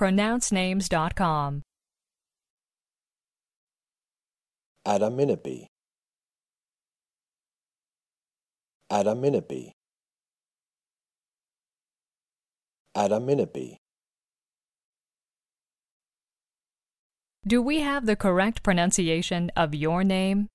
pronouncenames.com. Adaminaby. Adaminaby. Adaminaby. Do we have the correct pronunciation of your name?